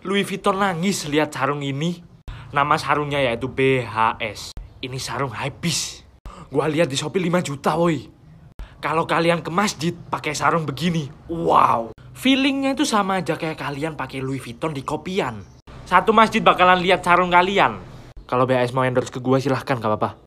Louis Vuitton nangis lihat sarung ini. Nama sarungnya yaitu BHS. Ini sarung habis. Gua lihat di Shopee 5 juta, woi. Kalau kalian ke masjid pakai sarung begini, wow. Feelingnya itu sama aja kayak kalian pakai Louis Vuitton di kopian. Satu masjid bakalan lihat sarung kalian. Kalau BHS mau endorse ke gua silahkan, gak apa-apa.